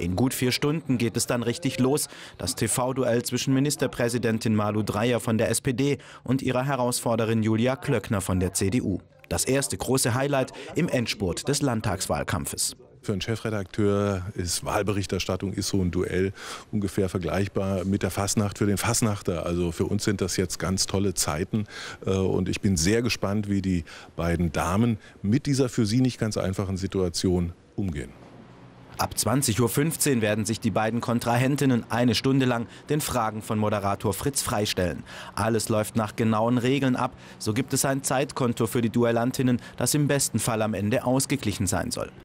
In gut vier Stunden geht es dann richtig los. Das TV-Duell zwischen Ministerpräsidentin Malu Dreyer von der SPD und ihrer Herausforderin Julia Klöckner von der CDU. Das erste große Highlight im Endspurt des Landtagswahlkampfes. Für einen Chefredakteur ist Wahlberichterstattung ist so ein Duell ungefähr vergleichbar mit der Fasnacht für den Fasnachter. Also für uns sind das jetzt ganz tolle Zeiten äh, und ich bin sehr gespannt, wie die beiden Damen mit dieser für sie nicht ganz einfachen Situation umgehen. Ab 20.15 Uhr werden sich die beiden Kontrahentinnen eine Stunde lang den Fragen von Moderator Fritz freistellen. Alles läuft nach genauen Regeln ab. So gibt es ein Zeitkonto für die Duellantinnen, das im besten Fall am Ende ausgeglichen sein soll.